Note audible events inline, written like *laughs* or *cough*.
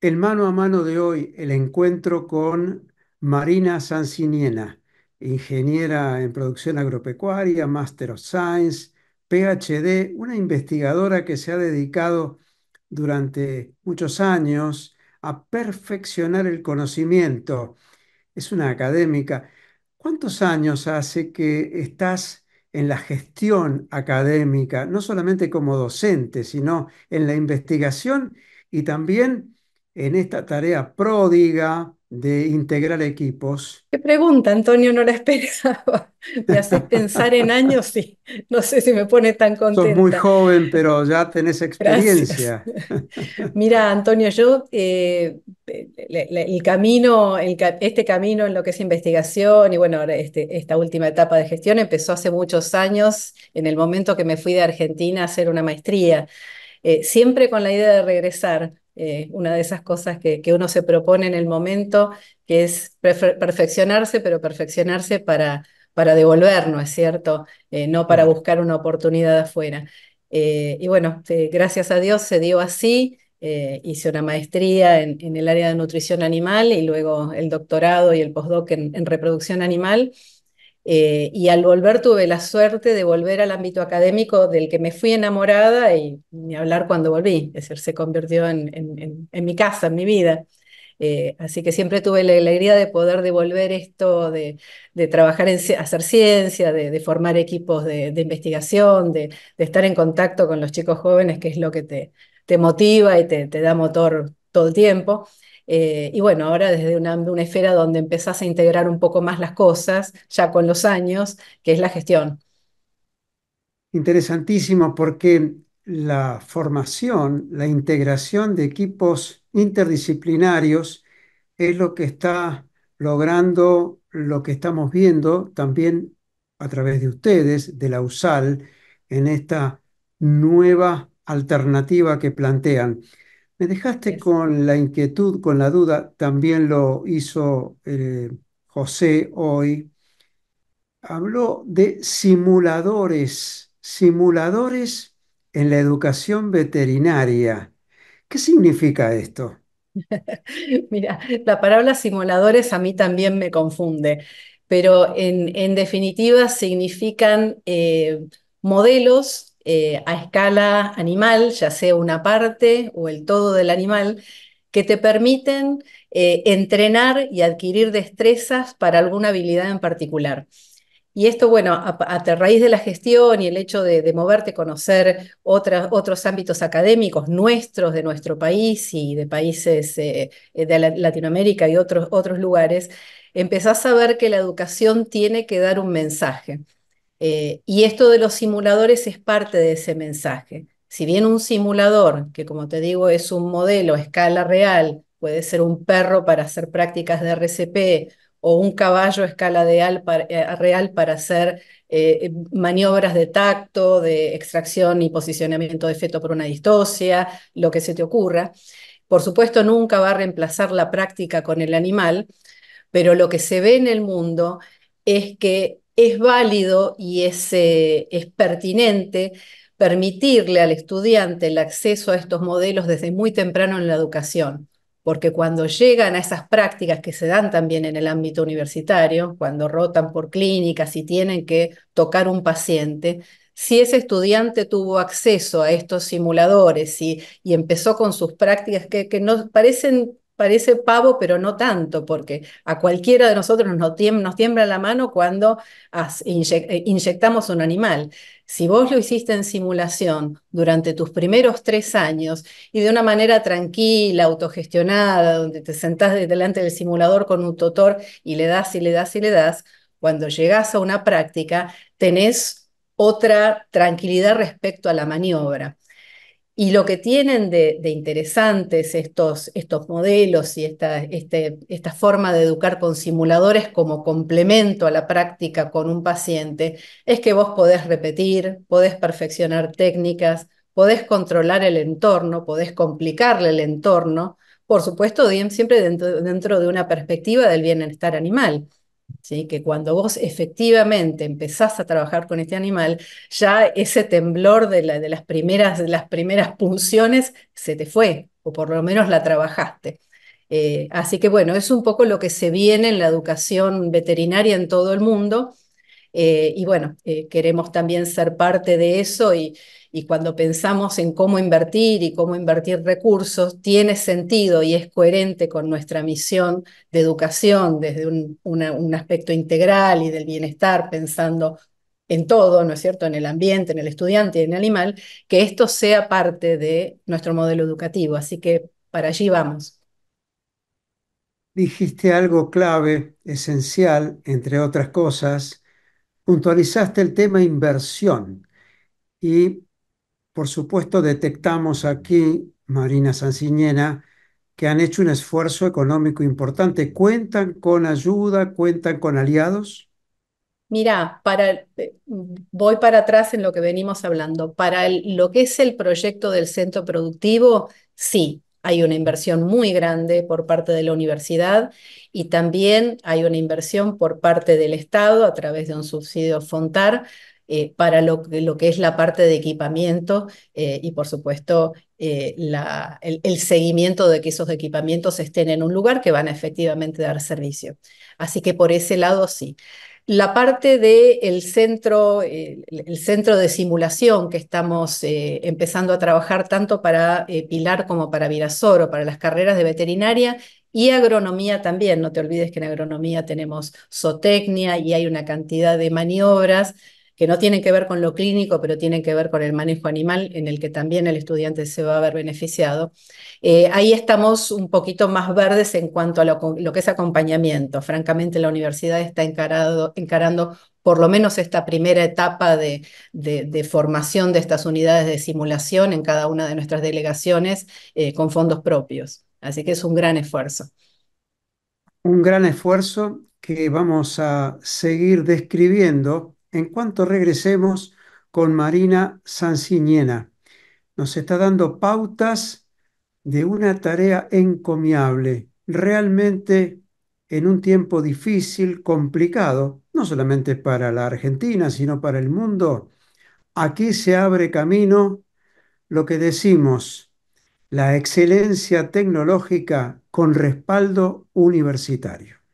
el mano a mano de hoy, el encuentro con Marina Sanciniena, ingeniera en producción agropecuaria, Master of Science, PhD, una investigadora que se ha dedicado durante muchos años a perfeccionar el conocimiento. Es una académica. ¿Cuántos años hace que estás en la gestión académica, no solamente como docente, sino en la investigación y también en esta tarea pródiga de integrar equipos. Qué pregunta, Antonio, no la *laughs* esperaba. Me haces pensar en años y no sé si me pones tan contenta. Sos muy joven, pero ya tenés experiencia. *laughs* Mira, Antonio, yo eh, el camino, este camino en lo que es investigación y bueno, este, esta última etapa de gestión empezó hace muchos años, en el momento que me fui de Argentina a hacer una maestría, eh, siempre con la idea de regresar eh, una de esas cosas que, uno se propone en el momento, que es perfeccionarse, pero perfeccionarse para, para devolver, ¿no es cierto? Eh, no para buscar una oportunidad afuera. Eh, y bueno, gracias a Dios se dio así. hice una maestría en, el área de nutrición animal y luego el doctorado y el postdoc en reproducción animal. Eh, y al volver tuve la suerte de volver al ámbito académico del que me fui enamorada y ni hablar cuando volví, es decir, se convirtió en, mi casa, en mi vida. Eh, así que siempre tuve la alegría de poder devolver esto, de, trabajar en hacer ciencia, de, formar equipos de, investigación, de, estar en contacto con los chicos jóvenes, que es lo que te, motiva y te da motor todo el tiempo. Eh, y bueno, ahora desde una, una, esfera donde empezás a integrar un poco más las cosas, ya con los años, que es la gestión. Interesantísimo porque la formación, la integración de equipos interdisciplinarios es lo que está logrando lo que estamos viendo también a través de ustedes, de la USAL, en esta nueva alternativa que plantean. Me dejaste con la inquietud, con la duda, también lo hizo eh, José hoy. Habló de simuladores, simuladores en la educación veterinaria. ¿Qué significa esto? *laughs* Mira, la palabra simuladores a mí también me confunde, pero en, definitiva significan eh, modelos eh, a escala animal, ya sea una parte o el todo del animal, que te permiten eh, entrenar y adquirir destrezas para alguna habilidad en particular. Y esto, bueno, a, raíz de la gestión y el hecho de, moverte moverte, conocer otros ámbitos académicos nuestros, de nuestro país y de países eh, de Latinoamérica y otros, otros lugares, empezás a ver que la educación tiene que dar un mensaje. Eh, y esto de los simuladores es parte de ese mensaje. Si bien un simulador, que como te digo es un modelo a escala real, puede ser un perro para hacer prácticas de RCP o un caballo a escala eh, real para hacer eh, maniobras de tacto, de extracción y posicionamiento de feto por una distosia, lo que se te ocurra. Por supuesto, nunca va a reemplazar la práctica con el animal, pero lo que se ve en el mundo es que es válido y eh, es, pertinente permitirle al estudiante el acceso a estos modelos desde muy temprano en la educación porque cuando llegan a esas prácticas que se dan también en el ámbito universitario, cuando rotan por clínicas y tienen que tocar un paciente, si ese estudiante tuvo acceso a estos simuladores y, empezó con sus prácticas que, que nos parecen parece pavo, pero no tanto, porque a cualquiera de nosotros nos, tiembla, la mano cuando eh, inyectamos un animal. Si vos lo hiciste en simulación durante tus primeros tres años y de una manera tranquila, autogestionada, donde te sentás delante del simulador con un tutor y le das y le das y le das, cuando llegás a una práctica tenés otra tranquilidad respecto a la maniobra. Y lo que tienen de, interesantes estos, estos, modelos y este, esta, forma de educar con simuladores como complemento a la práctica con un paciente es que vos podés repetir, podés perfeccionar técnicas, podés controlar el entorno, podés complicarle el entorno, por supuesto, siempre dentro de una perspectiva del bienestar animal que cuando vos efectivamente empezás a trabajar con este animal, ya ese temblor de, las, primeras, las primeras punciones se te fue, o por lo menos la trabajaste. Eh, así que bueno, es un poco lo que se viene en la educación veterinaria en todo el mundo. Eh, y bueno, eh, queremos también ser parte de eso y, y cuando pensamos en cómo invertir y cómo invertir recursos, tiene sentido y es coherente con nuestra misión de educación desde un, aspecto integral y del bienestar, pensando en todo, ¿no es cierto?, en el ambiente, en el estudiante, en el animal, que esto sea parte de nuestro modelo educativo. Así que para allí vamos. Dijiste algo clave, esencial, entre otras cosas, puntualizaste el tema inversión y por supuesto, detectamos aquí, Marina Sanciñena, que han hecho un esfuerzo económico importante. ¿Cuentan con ayuda? ¿Cuentan con aliados? Mira, voy para atrás en lo que venimos hablando. Para lo que es el proyecto del centro productivo, sí, hay una inversión muy grande por parte de la universidad y también hay una inversión por parte del Estado a través de un subsidio Fontar eh, para lo, que es la parte de equipamiento eh, y por supuesto eh, el, seguimiento de que esos equipamientos estén en un lugar que van a efectivamente dar servicio. Así que por ese lado sí. La parte del centro, el centro de simulación que estamos empezando a trabajar tanto para Pilar como para Virasoro, para las carreras de veterinaria, y agronomía también, no te olvides que en agronomía tenemos zootecnia y hay una cantidad de maniobras que no tienen que ver con lo clínico, pero tienen que ver con el manejo animal, en el que también el estudiante se va a ver beneficiado. Eh, ahí estamos un poquito más verdes en cuanto a lo, que es acompañamiento. Francamente, la universidad está encarando por lo menos esta primera etapa de, formación de estas unidades de simulación en cada una de nuestras delegaciones eh, con fondos propios. Así que es un gran esfuerzo. Un gran esfuerzo que vamos a seguir describiendo en cuanto regresemos con Marina Sanciniena. Nos está dando pautas de una tarea encomiable, realmente en un tiempo difícil, complicado, no solamente para la Argentina, sino para el mundo. Aquí se abre camino lo que decimos, la excelencia tecnológica con respaldo universitario.